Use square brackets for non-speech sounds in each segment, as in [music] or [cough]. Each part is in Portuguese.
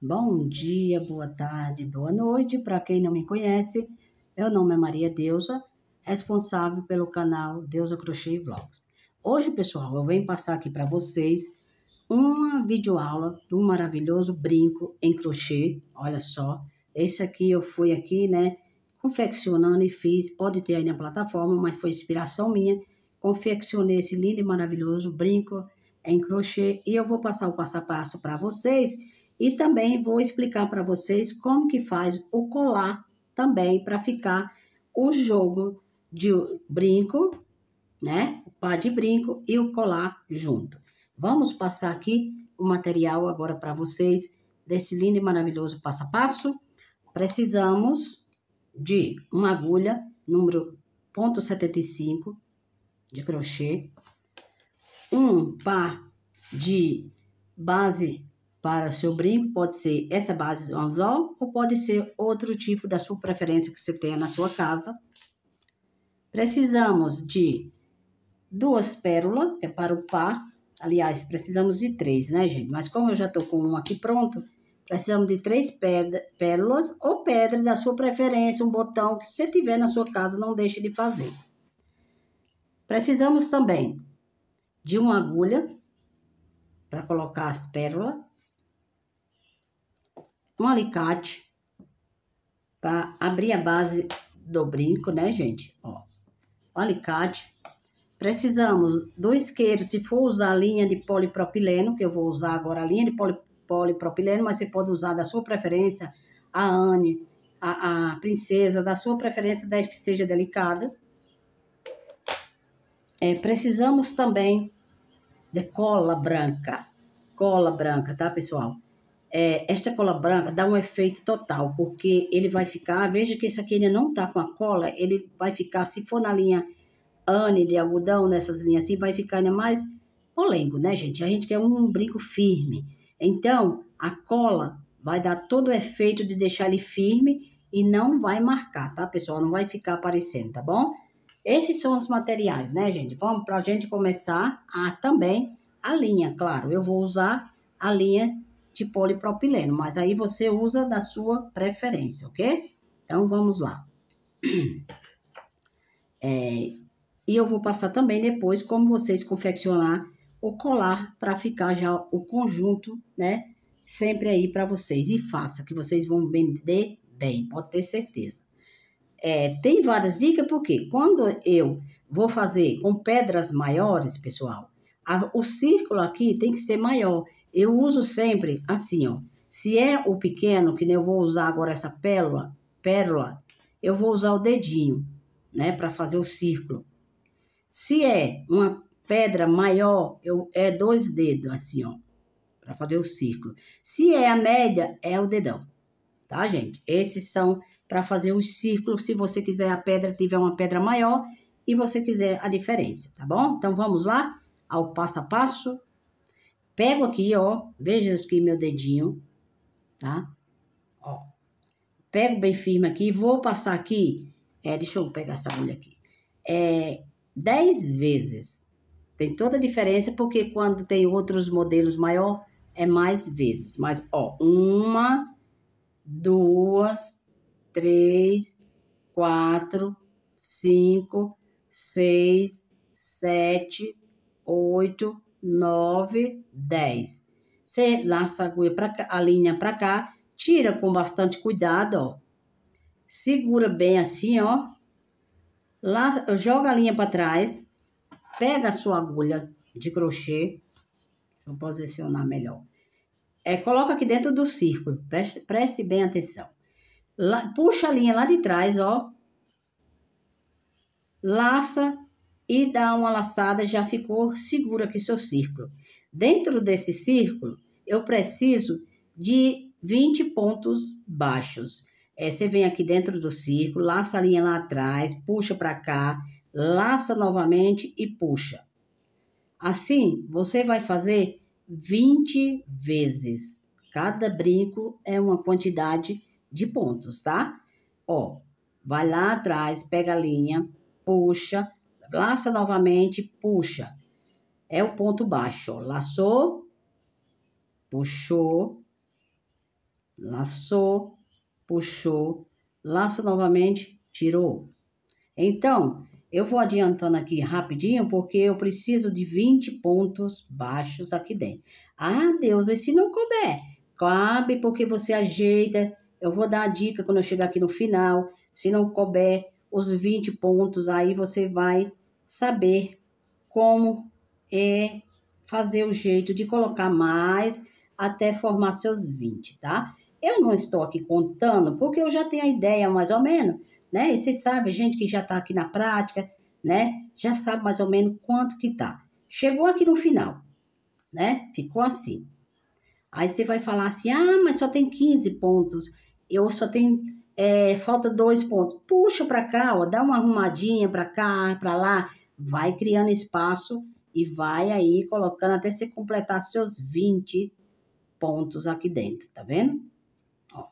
Bom dia, boa tarde, boa noite. Para quem não me conhece, meu nome é Maria Deusa, responsável pelo canal Deusa Crochê Vlogs. Hoje, pessoal, eu venho passar aqui para vocês uma videoaula do maravilhoso brinco em crochê. Olha só, esse aqui eu fui aqui, né, confeccionando e fiz. Pode ter aí na plataforma, mas foi inspiração minha. Confeccionei esse lindo e maravilhoso brinco em crochê e eu vou passar o passo a passo para vocês e também vou explicar para vocês como que faz o colar também para ficar o jogo de brinco, né? O pá de brinco e o colar junto. Vamos passar aqui o material agora para vocês desse lindo e maravilhoso passo a passo. Precisamos de uma agulha número 0.75 de crochê, um par de base para seu brinco pode ser essa base do anzol ou pode ser outro tipo da sua preferência que você tenha na sua casa. Precisamos de duas pérolas, é para o par. Aliás, precisamos de três, né, gente? Mas como eu já tô com um aqui pronto, precisamos de três pérolas ou pedra da sua preferência, um botão que você tiver na sua casa, não deixe de fazer. Precisamos também de uma agulha para colocar as pérolas um alicate para abrir a base do brinco, né, gente? Ó, alicate. Precisamos do isqueiro, se for usar a linha de polipropileno, que eu vou usar agora a linha de polipropileno, mas você pode usar da sua preferência a Anne, a, a princesa, da sua preferência, desde que seja delicada. É, precisamos também de cola branca. Cola branca, tá, pessoal? é, esta cola branca dá um efeito total, porque ele vai ficar, veja que esse aqui ainda não tá com a cola, ele vai ficar, se for na linha Anne de algodão, nessas linhas assim, vai ficar ainda mais polengo, né, gente? A gente quer um brinco firme. Então, a cola vai dar todo o efeito de deixar ele firme e não vai marcar, tá, pessoal? Não vai ficar aparecendo, tá bom? Esses são os materiais, né, gente? Vamos para a gente começar a também a linha, claro. Eu vou usar a linha de polipropileno, mas aí você usa da sua preferência, ok? Então, vamos lá. [clears throat] É, e eu vou passar também depois como vocês confeccionar o colar para ficar já o conjunto, né? Sempre aí para vocês. E faça, que vocês vão vender bem, pode ter certeza. É, tem várias dicas, porque quando eu vou fazer com pedras maiores, pessoal, a, o círculo aqui tem que ser maior. Eu uso sempre assim, ó. Se é o pequeno, que nem eu vou usar agora essa pérola, pérola, eu vou usar o dedinho, né, para fazer o círculo. Se é uma pedra maior, eu é dois dedos assim, ó, para fazer o círculo. Se é a média, é o dedão. Tá, gente? Esses são para fazer os círculos, se você quiser a pedra tiver uma pedra maior e você quiser a diferença, tá bom? Então vamos lá ao passo a passo. Pego aqui, ó, veja aqui meu dedinho, tá? Ó, pego bem firme aqui, vou passar aqui, é, deixa eu pegar essa agulha aqui, é, dez vezes. Tem toda a diferença, porque quando tem outros modelos maior, é mais vezes. Mas, ó, uma, duas, três, quatro, cinco, seis, sete, oito, 9, 10. Você laça a agulha pra cá, a linha para cá, tira com bastante cuidado, ó. Segura bem assim, ó. Laça, joga a linha para trás, pega a sua agulha de crochê, vou posicionar melhor. É, coloca aqui dentro do círculo, preste, preste bem atenção. puxa a linha lá de trás, ó. Laça e dá uma laçada, já ficou seguro aqui seu círculo. Dentro desse círculo, eu preciso de 20 pontos baixos. É, você vem aqui dentro do círculo, laça a linha lá atrás, puxa para cá, laça novamente e puxa. Assim, você vai fazer 20 vezes. Cada brinco é uma quantidade de pontos, tá? Ó, vai lá atrás, pega a linha, puxa, laça novamente, puxa. É o ponto baixo, ó. Laçou, puxou, laçou, puxou, laça novamente, tirou. Então, eu vou adiantando aqui rapidinho, porque eu preciso de 20 pontos baixos aqui dentro. Ah, Deus, e se não couber? Cabe porque você ajeita. Eu vou dar a dica quando eu chegar aqui no final. Se não couber os 20 pontos, aí você vai saber como é fazer o jeito de colocar mais até formar seus 20, tá? Eu não estou aqui contando porque eu já tenho a ideia mais ou menos, né? E vocês sabem, gente que já está aqui na prática, né? Já sabe mais ou menos quanto que tá. Chegou aqui no final, né? Ficou assim. Aí você vai falar assim, ah, mas só tem 15 pontos, eu só tenho, é, falta dois pontos. Puxa para cá, ó, dá uma arrumadinha para cá, para lá, vai criando espaço e vai aí colocando até você completar seus 20 pontos aqui dentro, tá vendo? Ó.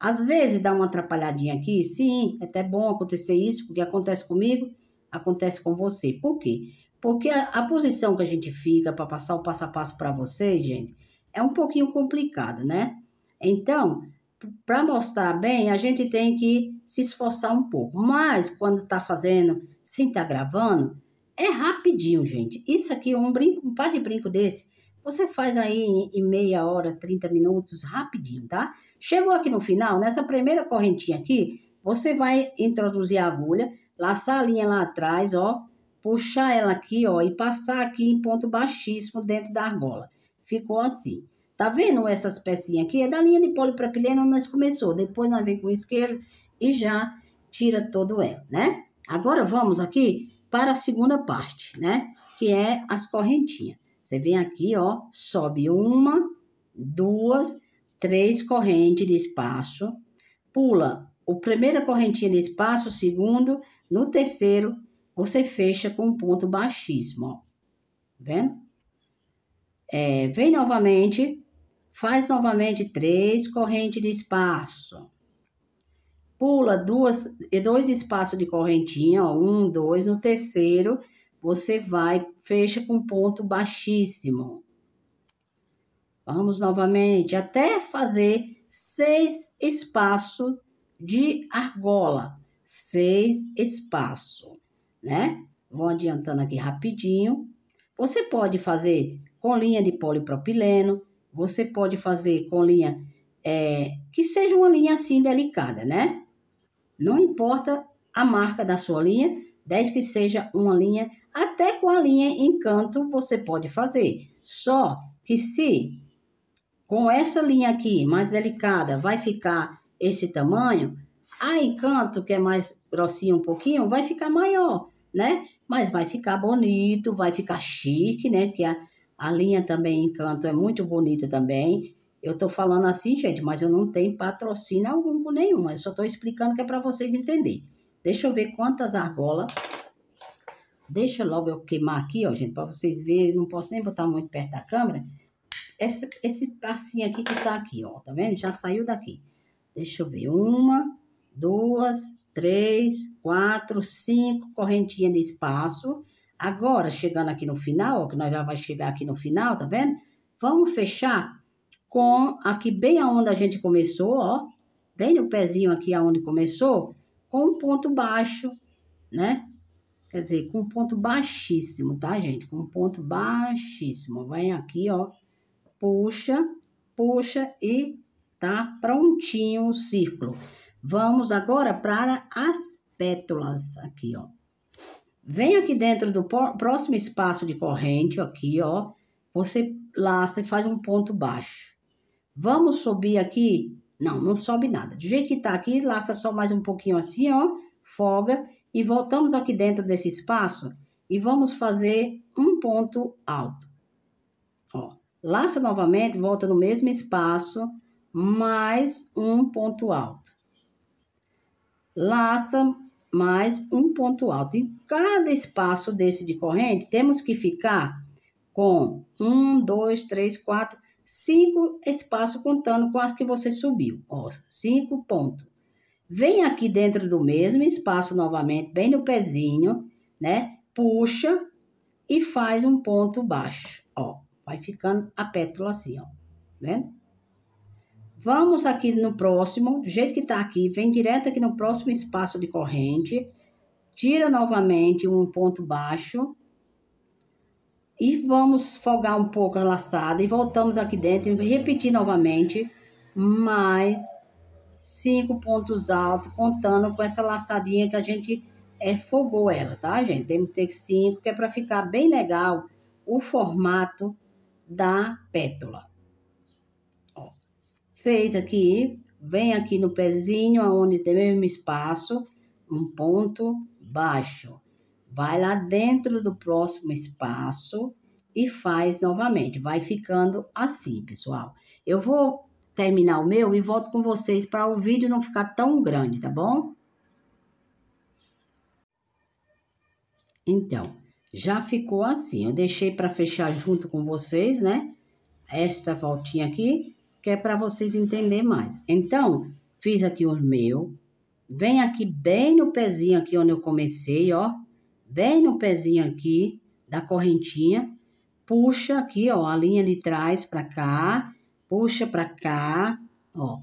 Às vezes dá uma atrapalhadinha aqui, sim, é até bom acontecer isso, porque acontece comigo, acontece com você. Por quê? Porque a, a posição que a gente fica para passar o passo a passo para vocês, gente, é um pouquinho complicada, né? Então, para mostrar bem, a gente tem que se esforçar um pouco. Mas quando tá fazendo sem estar tá gravando, é rapidinho, gente. Isso aqui, um brinco, um par de brinco desse, você faz aí em meia hora, 30 minutos, rapidinho, tá? Chegou aqui no final, nessa primeira correntinha aqui, você vai introduzir a agulha, laçar a linha lá atrás, ó, puxar ela aqui, ó, e passar aqui em ponto baixíssimo dentro da argola. Ficou assim. Tá vendo essas pecinhas aqui? É da linha de polipropileno, nós começou. Depois nós vem com o isqueiro e já tira todo o né? Agora vamos aqui para a segunda parte, né? Que é as correntinhas. Você vem aqui, ó, sobe uma, duas, três correntes de espaço, pula o primeira correntinha de espaço, o segundo, no terceiro, você fecha com um ponto baixíssimo, ó. Tá vendo? É, vem novamente, faz novamente três correntes de espaço pula duas, dois espaços de correntinha, ó, um, dois, no terceiro você vai, fecha com ponto baixíssimo. Vamos novamente, até fazer seis espaços de argola, seis espaços, né? Vou adiantando aqui rapidinho. Você pode fazer com linha de polipropileno, você pode fazer com linha é, que seja uma linha assim delicada, né? Não importa a marca da sua linha, desde que seja uma linha, até com a linha encanto você pode fazer. Só que se com essa linha aqui mais delicada vai ficar esse tamanho, a encanto que é mais grossinha um pouquinho vai ficar maior, né? Mas vai ficar bonito, vai ficar chique, né? Que a, a linha também encanto é muito bonita também. Eu estou falando assim, gente, mas eu não tenho patrocínio algum com nenhuma. Eu só estou explicando que é para vocês entenderem. Deixa eu ver quantas argolas. Deixa logo eu queimar aqui, ó, gente, para vocês verem. Não posso nem botar muito perto da câmera. Esse, esse passinho aqui que tá aqui, ó, tá vendo? Já saiu daqui. Deixa eu ver. Uma, duas, três, quatro, cinco correntinhas de espaço. Agora, chegando aqui no final, ó, que nós já vai chegar aqui no final, tá vendo? Vamos fechar com aqui bem aonde a gente começou, ó, bem no pezinho aqui aonde começou, com um ponto baixo, né? Quer dizer, com um ponto baixíssimo, tá, gente? Com um ponto baixíssimo. Vem aqui, ó, puxa, puxa e tá prontinho o círculo. Vamos agora para as pétalas aqui, ó. Vem aqui dentro do próximo espaço de corrente, aqui, ó. Você laça e faz um ponto baixo. Vamos subir aqui? Não, não sobe nada. Do jeito que tá aqui, laça só mais um pouquinho assim, ó, folga e voltamos aqui dentro desse espaço e vamos fazer um ponto alto. Ó, laça novamente, volta no mesmo espaço, mais um ponto alto. Laça mais um ponto alto. Em cada espaço desse de corrente, temos que ficar com um, dois, três, quatro, cinco espaços contando com as que você subiu. Ó, cinco pontos. Vem aqui dentro do mesmo espaço novamente, bem no pezinho, né? Puxa e faz um ponto baixo. Ó, vai ficando a pétala assim, ó. Vem? vendo? Vamos aqui no próximo, do jeito que tá aqui, vem direto aqui no próximo espaço de corrente, tira novamente um ponto baixo, e vamos folgar um pouco a laçada e voltamos aqui dentro e repetir novamente mais cinco pontos altos, contando com essa laçadinha que a gente é, fogou ela, tá, gente? Tem que ter cinco, que é para ficar bem legal o formato da pétula Ó, fez aqui, vem aqui no pezinho, onde tem mesmo espaço, um ponto baixo. Vai lá dentro do próximo espaço e faz novamente. Vai ficando assim, pessoal. Eu vou terminar o meu e volto com vocês para o vídeo não ficar tão grande, tá bom? Então, já ficou assim. Eu deixei para fechar junto com vocês, né? Esta voltinha aqui, que é para vocês entenderem mais. Então, fiz aqui o meu. Vem aqui bem no pezinho aqui onde eu comecei, ó bem no pezinho aqui da correntinha, puxa aqui, ó, a linha de trás para cá, puxa para cá, ó,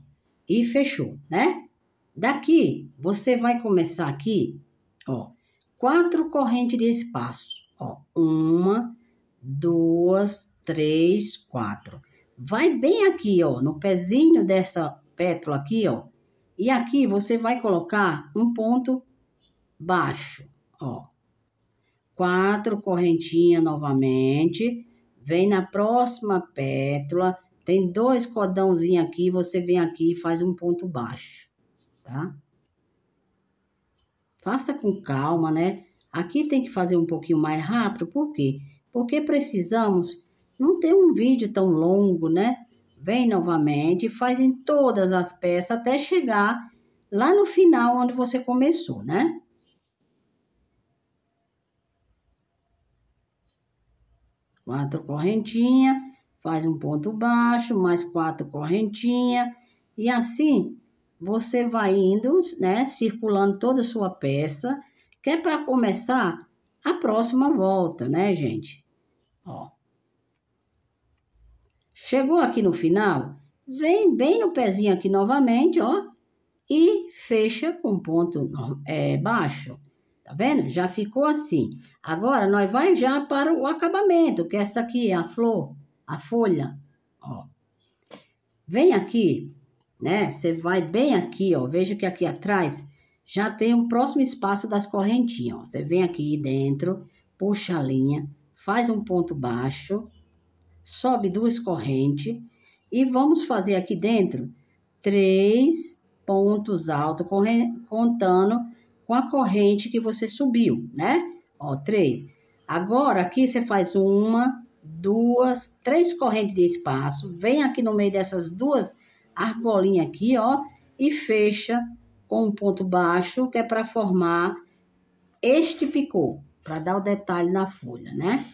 e fechou, né? Daqui, você vai começar aqui, ó, quatro correntes de espaço, ó, uma, duas, três, quatro. Vai bem aqui, ó, no pezinho dessa pétala aqui, ó, e aqui você vai colocar um ponto baixo, ó quatro correntinhas novamente, vem na próxima pétala, tem dois cordãozinhos aqui, você vem aqui e faz um ponto baixo, tá? Faça com calma, né? Aqui tem que fazer um pouquinho mais rápido, por quê? Porque precisamos não ter um vídeo tão longo, né? Vem novamente, faz em todas as peças até chegar lá no final onde você começou, né? quatro correntinhas, faz um ponto baixo, mais quatro correntinhas, e assim você vai indo, né, circulando toda a sua peça, que é para começar a próxima volta, né, gente? Ó. Chegou aqui no final, vem bem no pezinho aqui novamente, ó, e fecha com ponto é, baixo. Tá vendo? Já ficou assim. Agora, nós vamos já para o acabamento, que essa aqui é a flor, a folha, ó. Vem aqui, né? Você vai bem aqui, ó. Veja que aqui atrás já tem o um próximo espaço das correntinhas, ó. Você vem aqui dentro, puxa a linha, faz um ponto baixo, sobe duas correntes e vamos fazer aqui dentro três pontos altos, contando com a corrente que você subiu, né? Ó, três. Agora, aqui você faz uma, duas, três correntes de espaço, vem aqui no meio dessas duas argolinhas aqui, ó, e fecha com um ponto baixo, que é para formar este picô, para dar o detalhe na folha, né?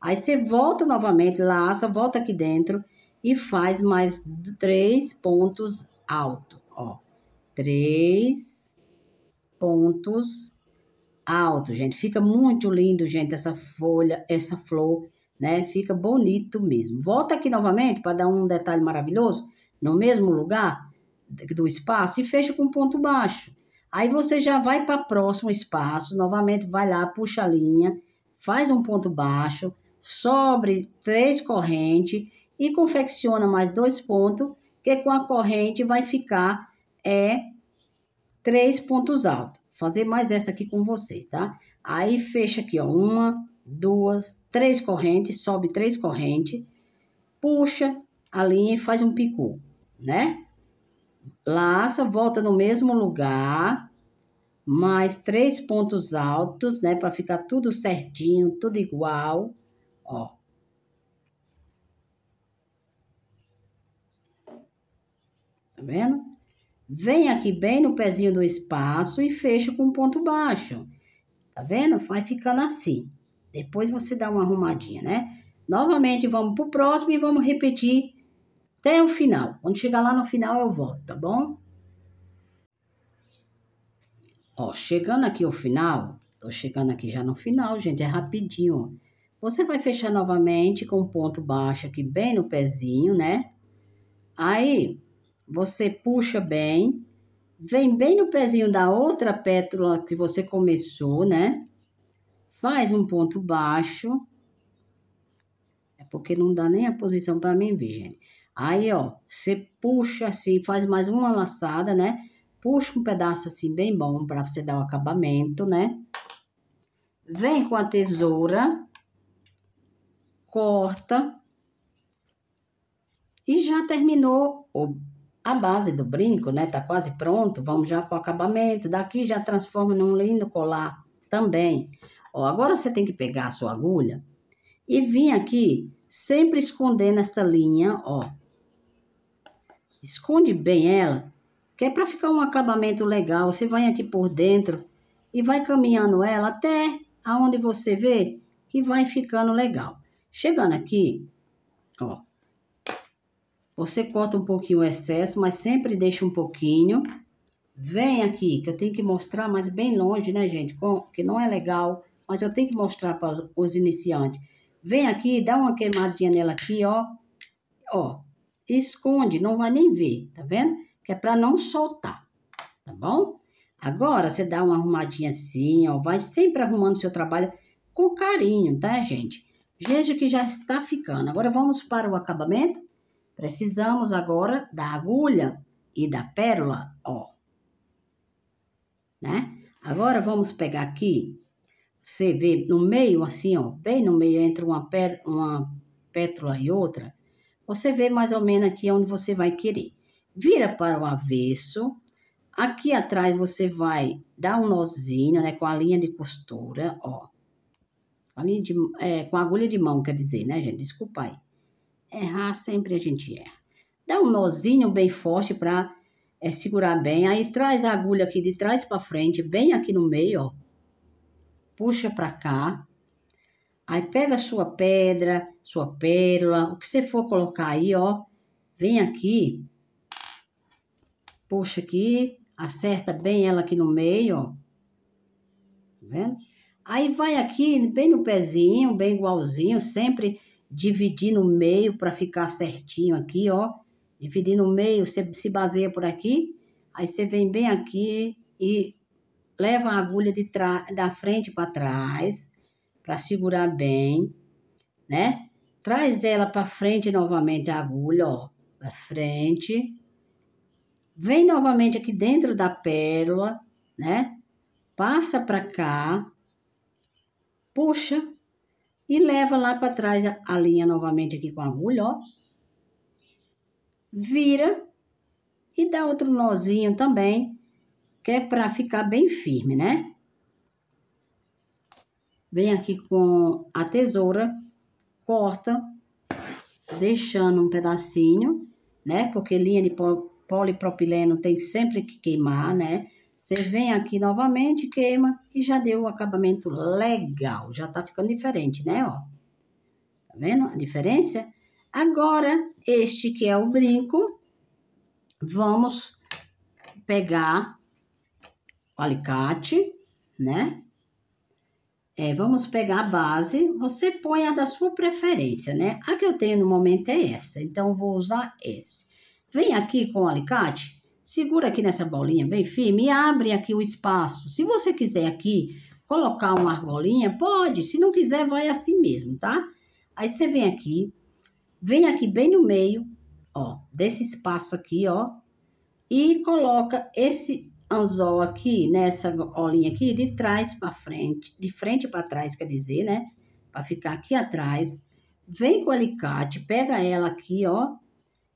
Aí você volta novamente, laça, volta aqui dentro e faz mais três pontos alto, ó. Três, pontos altos, gente. Fica muito lindo, gente, essa folha, essa flor, né? Fica bonito mesmo. Volta aqui novamente para dar um detalhe maravilhoso no mesmo lugar do espaço e fecha com ponto baixo. Aí você já vai para próximo espaço, novamente vai lá, puxa a linha, faz um ponto baixo, sobre três correntes e confecciona mais dois pontos, que com a corrente vai ficar é três pontos altos. Vou fazer mais essa aqui com vocês, tá? Aí fecha aqui, ó, uma, duas, três correntes, sobe três correntes, puxa a linha e faz um picô, né? Laça, volta no mesmo lugar, mais três pontos altos, né? Para ficar tudo certinho, tudo igual, ó. Tá vendo? Vem aqui bem no pezinho do espaço e fecha com um ponto baixo. Tá vendo? Vai ficando assim. Depois você dá uma arrumadinha, né? Novamente, vamos pro próximo e vamos repetir até o final. Quando chegar lá no final, eu volto, tá bom? Ó, chegando aqui ao final, tô chegando aqui já no final, gente, é rapidinho, ó. Você vai fechar novamente com um ponto baixo aqui bem no pezinho, né? Aí, você puxa bem, vem bem no pezinho da outra pétala que você começou, né? Faz um ponto baixo. É porque não dá nem a posição para mim ver, gente. Aí, ó, você puxa assim, faz mais uma laçada, né? Puxa um pedaço assim bem bom para você dar o acabamento, né? Vem com a tesoura, corta e já terminou o a base do brinco, né, tá quase pronto, vamos já com o acabamento. Daqui já transforma num lindo colar também. Ó, agora você tem que pegar a sua agulha e vir aqui, sempre escondendo esta linha, ó. Esconde bem ela, que é para ficar um acabamento legal. Você vai aqui por dentro e vai caminhando ela até aonde você vê que vai ficando legal. Chegando aqui, ó, você corta um pouquinho o excesso, mas sempre deixa um pouquinho. Vem aqui, que eu tenho que mostrar, mas bem longe, né, gente? Que não é legal, mas eu tenho que mostrar para os iniciantes. Vem aqui, dá uma queimadinha nela aqui, ó. Ó, esconde, não vai nem ver, tá vendo? Que é para não soltar, tá bom? Agora, você dá uma arrumadinha assim, ó. Vai sempre arrumando seu trabalho com carinho, tá, gente? Veja que já está ficando. Agora, vamos para o acabamento. Precisamos agora da agulha e da pérola, ó. Né? Agora vamos pegar aqui, você vê no meio assim, ó, bem no meio entre uma, pérola uma pétala e outra, você vê mais ou menos aqui onde você vai querer. Vira para o avesso, aqui atrás você vai dar um nozinho, né, com a linha de costura, ó. Com a, linha de, é, com a agulha de mão, quer dizer, né, gente? Desculpa aí. Errar sempre a gente erra. Dá um nozinho bem forte para é, segurar bem. Aí traz a agulha aqui de trás para frente, bem aqui no meio, ó. Puxa para cá. Aí pega sua pedra, sua pérola, o que você for colocar aí, ó. Vem aqui. Puxa aqui, acerta bem ela aqui no meio, ó. Tá vendo? Aí vai aqui, bem no pezinho, bem igualzinho, sempre dividir no meio para ficar certinho aqui, ó. Dividir no meio, você se baseia por aqui, aí você vem bem aqui e leva a agulha de da frente para trás para segurar bem, né? Traz ela para frente novamente a agulha, ó, para frente. Vem novamente aqui dentro da pérola, né? Passa para cá. Puxa, e leva lá para trás a linha novamente aqui com a agulha, ó. Vira e dá outro nozinho também, que é para ficar bem firme, né? Vem aqui com a tesoura, corta, deixando um pedacinho, né? Porque linha de polipropileno tem sempre que queimar, né? Você vem aqui novamente, queima e já deu o um acabamento legal. Já tá ficando diferente, né, ó. Tá vendo a diferença? Agora, este que é o brinco, vamos pegar o alicate, né? É, vamos pegar a base, você põe a da sua preferência, né? A que eu tenho no momento é essa, então vou usar esse. Vem aqui com o alicate, segura aqui nessa bolinha bem firme e abre aqui o espaço. Se você quiser aqui colocar uma argolinha, pode. Se não quiser, vai assim mesmo, tá? Aí você vem aqui, vem aqui bem no meio, ó, desse espaço aqui, ó, e coloca esse anzol aqui nessa bolinha aqui de trás para frente, de frente para trás, quer dizer, né? Para ficar aqui atrás. Vem com o alicate, pega ela aqui, ó,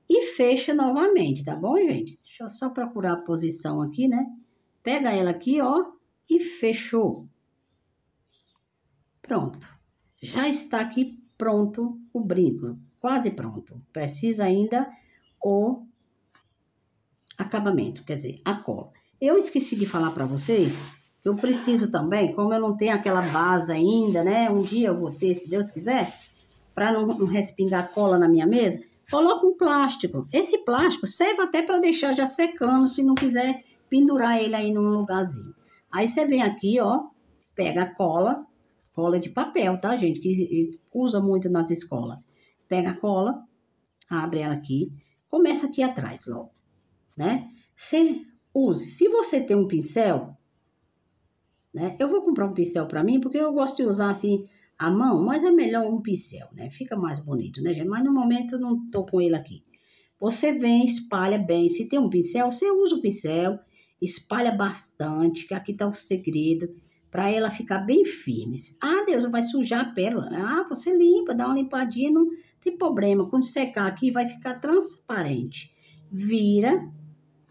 e fecha novamente, tá bom, gente? Deixa eu só procurar a posição aqui, né? Pega ela aqui, ó, e fechou. Pronto. Já está aqui pronto o brinco, quase pronto. Precisa ainda o acabamento, quer dizer, a cola. Eu esqueci de falar para vocês eu preciso também, como eu não tenho aquela base ainda, né? Um dia eu vou ter, se Deus quiser, para não respingar cola na minha mesa. Coloca um plástico. Esse plástico serve até para deixar já secando, se não quiser pendurar ele aí num lugarzinho. Aí você vem aqui, ó, pega a cola, cola é de papel, tá, gente? Que usa muito nas escolas. Pega a cola, abre ela aqui, começa aqui atrás logo, né? Você use. Se você tem um pincel, né? Eu vou comprar um pincel para mim, porque eu gosto de usar assim a mão, mas é melhor um pincel, né? Fica mais bonito, né, gente? Mas no momento eu não tô com ele aqui. Você vem, espalha bem. Se tem um pincel, você usa o pincel, espalha bastante, que aqui tá o segredo para ela ficar bem firme. Ah, Deus, vai sujar a pérola. Né? Ah, você limpa, dá uma limpadinha, não tem problema. Quando secar aqui, vai ficar transparente. Vira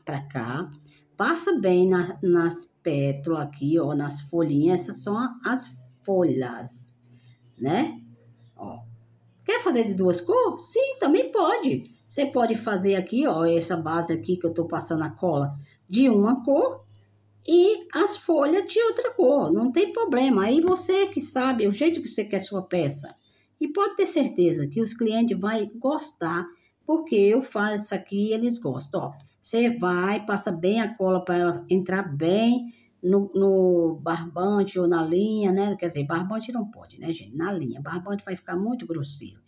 para cá, passa bem na, nas pétalas aqui, ó, nas folhinhas. Essas são as folhas né? Ó. Quer fazer de duas cores? Sim, também pode. Você pode fazer aqui, ó, essa base aqui que eu tô passando a cola de uma cor e as folhas de outra cor. Não tem problema. Aí você que sabe o jeito que você quer sua peça. E pode ter certeza que os clientes vão gostar, porque eu faço aqui e eles gostam. Ó, você vai, passa bem a cola para ela entrar bem no, no, barbante ou na linha, né? Quer dizer, barbante não pode, né, gente? Na linha. Barbante vai ficar muito grosseiro.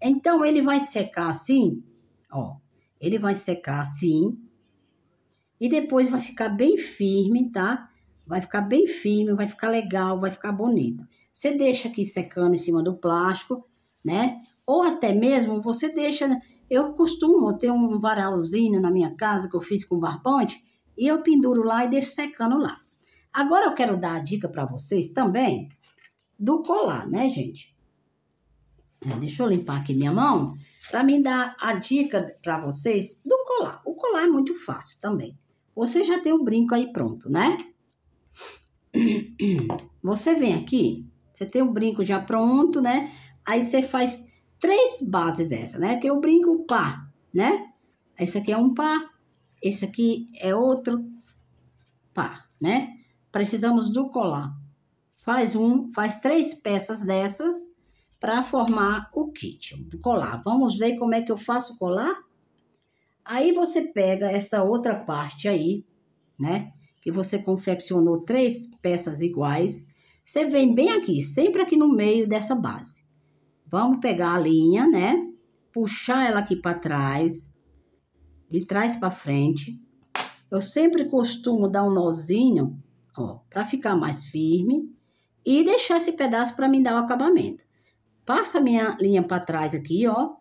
Então, ele vai secar assim, ó. Ele vai secar assim. E depois vai ficar bem firme, tá? Vai ficar bem firme, vai ficar legal, vai ficar bonito. Você deixa aqui secando em cima do plástico, né? Ou até mesmo você deixa. Né? Eu costumo ter um varalzinho na minha casa que eu fiz com barbante e eu penduro lá e deixo secando lá. Agora eu quero dar a dica para vocês também do colar, né, gente? Deixa eu limpar aqui minha mão para me dar a dica para vocês do colar. O colar é muito fácil também. Você já tem o um brinco aí pronto, né? [clears throat] Você vem aqui, você tem o um brinco já pronto, né? Aí você faz três bases dessa, né? Que é o brinco par, né? Esse aqui é um par, esse aqui é outro par, né? Precisamos do colar. Faz um, faz três peças dessas para formar o kit, o colar. Vamos ver como é que eu faço o colar? Aí você pega essa outra parte aí, né? Que você confeccionou três peças iguais. Você vem bem aqui, sempre aqui no meio dessa base. Vamos pegar a linha, né? Puxar ela aqui para trás, de trás para frente. Eu sempre costumo dar um nozinho ó, para ficar mais firme e deixar esse pedaço para me dar o acabamento. Passa minha linha para trás aqui, ó,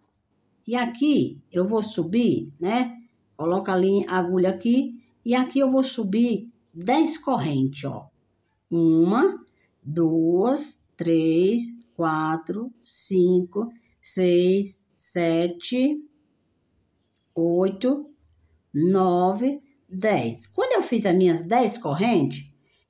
e aqui eu vou subir, né? Coloca a linha, a agulha aqui, e aqui eu vou subir 10 correntes, ó. Uma, duas, três, quatro, cinco, seis, sete, oito, nove, dez. Quando eu fiz as minhas 10 correntes,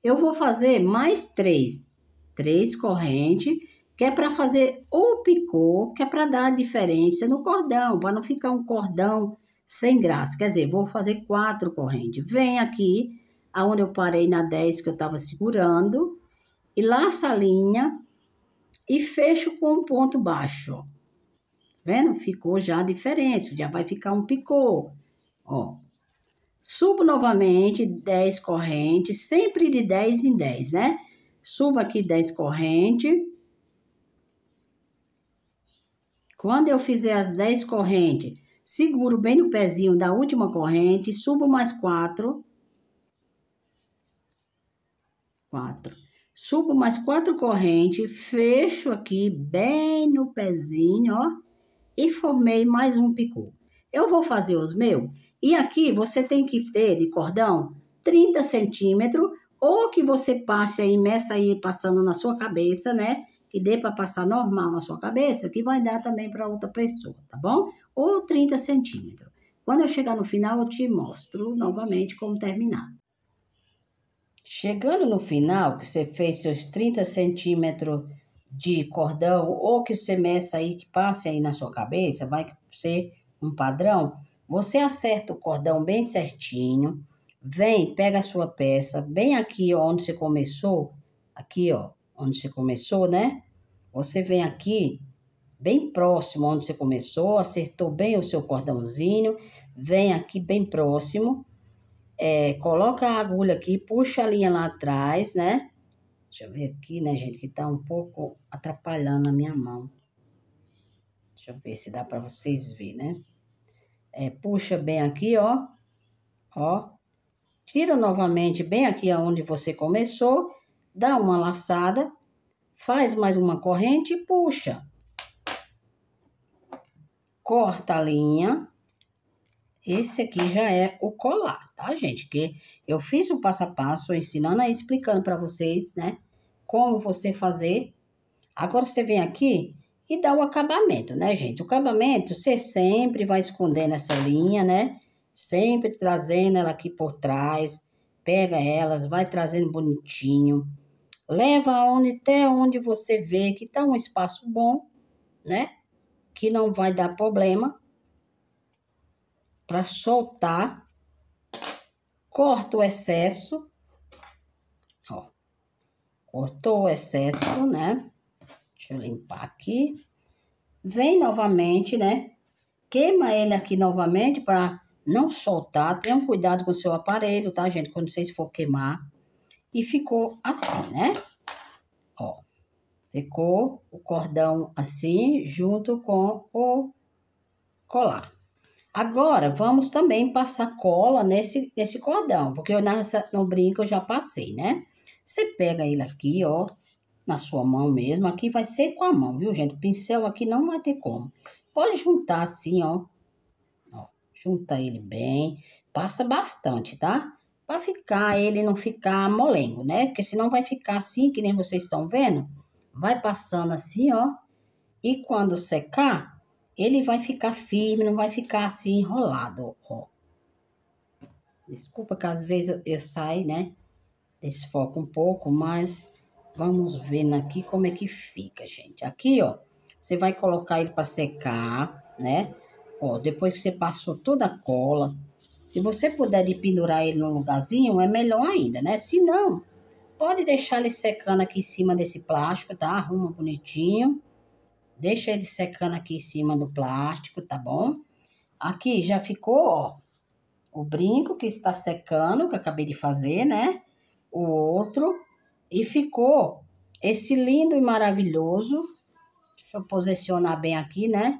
eu vou fazer mais três, três correntes, que é para fazer o picô, que é para dar a diferença no cordão, para não ficar um cordão sem graça. Quer dizer, vou fazer quatro correntes. Vem aqui, aonde eu parei na 10 que eu estava segurando, e laça a linha e fecho com um ponto baixo. Tá vendo? Ficou já a diferença, já vai ficar um picô. Ó, Subo novamente 10 correntes, sempre de 10 em 10, né? Subo aqui 10 correntes. Quando eu fizer as 10 correntes, seguro bem no pezinho da última corrente, subo mais 4. 4. Subo mais 4 correntes, fecho aqui bem no pezinho, ó. E formei mais um picô. Eu vou fazer os meus e aqui você tem que ter de cordão 30 centímetros, ou que você passe aí, meça aí passando na sua cabeça, né? Que dê para passar normal na sua cabeça, que vai dar também para outra pessoa, tá bom? Ou 30 centímetros. Quando eu chegar no final, eu te mostro novamente como terminar. Chegando no final, que você fez seus 30 centímetros de cordão, ou que você meça aí, que passe aí na sua cabeça, vai ser um padrão. Você acerta o cordão bem certinho, vem, pega a sua peça, bem aqui onde você começou, aqui ó, onde você começou, né? Você vem aqui, bem próximo onde você começou, acertou bem o seu cordãozinho, vem aqui bem próximo, é, coloca a agulha aqui, puxa a linha lá atrás, né? Deixa eu ver aqui, né, gente, que tá um pouco atrapalhando a minha mão. Deixa eu ver se dá para vocês verem, né? é, puxa bem aqui, ó, ó, tira novamente bem aqui aonde você começou, dá uma laçada, faz mais uma corrente e puxa. Corta a linha. Esse aqui já é o colar, tá, gente? Que eu fiz o passo a passo ensinando aí, explicando para vocês, né? Como você fazer. Agora, você vem aqui e dá o acabamento, né, gente? O acabamento, você sempre vai escondendo essa linha, né? Sempre trazendo ela aqui por trás, pega elas, vai trazendo bonitinho. Leva onde até onde você vê que tá um espaço bom, né? Que não vai dar problema para soltar. Corta o excesso. Ó. Cortou o excesso, né? Deixa eu limpar aqui. Vem novamente, né? Queima ele aqui novamente para não soltar. Tenham cuidado com o seu aparelho, tá, gente? Quando vocês for queimar. E ficou assim, né? Ó, ficou o cordão assim, junto com o colar. Agora, vamos também passar cola nesse, nesse cordão, porque eu nessa, no brinco eu já passei, né? Você pega ele aqui, ó, na sua mão mesmo. Aqui vai ser com a mão, viu, gente? O pincel aqui não vai ter como. Pode juntar assim, ó. ó junta ele bem. Passa bastante, tá? Pra ficar, ele não ficar molengo, né? Porque senão vai ficar assim, que nem vocês estão vendo. Vai passando assim, ó. E quando secar, ele vai ficar firme, não vai ficar assim enrolado, ó. Desculpa que às vezes eu, eu saio, né? Desfoco um pouco, mas Vamos vendo aqui como é que fica, gente. Aqui, ó, você vai colocar ele para secar, né? Ó, depois que você passou toda a cola, se você puder de pendurar ele num lugarzinho, é melhor ainda, né? Se não, pode deixar ele secando aqui em cima desse plástico, tá? Arruma bonitinho. Deixa ele secando aqui em cima do plástico, tá bom? Aqui já ficou, ó, o brinco que está secando, que eu acabei de fazer, né? O outro, e ficou esse lindo e maravilhoso. Deixa eu posicionar bem aqui, né?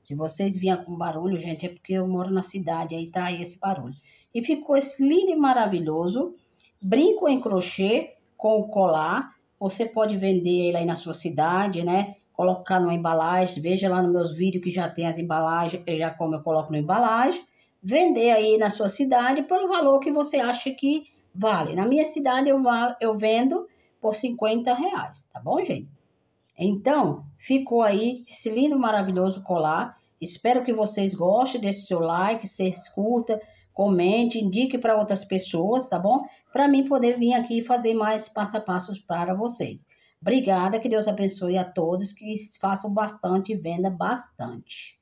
Se vocês vinham com barulho, gente, é porque eu moro na cidade, aí tá aí esse barulho. E ficou esse lindo e maravilhoso brinco em crochê com o colar. Você pode vender ele aí na sua cidade, né? Colocar numa embalagem. Veja lá nos meus vídeos que já tem as embalagens, eh, já como eu coloco na embalagem. Vender aí na sua cidade pelo valor que você acha que vale. Na minha cidade eu, eu vendo por 50 reais, tá bom, gente? Então, ficou aí esse lindo, maravilhoso colar. Espero que vocês gostem desse seu like, vocês escuta, comente, indique para outras pessoas, tá bom? Para mim poder vir aqui fazer mais passo a passo para vocês. Obrigada, que Deus abençoe a todos, que façam bastante e venda bastante.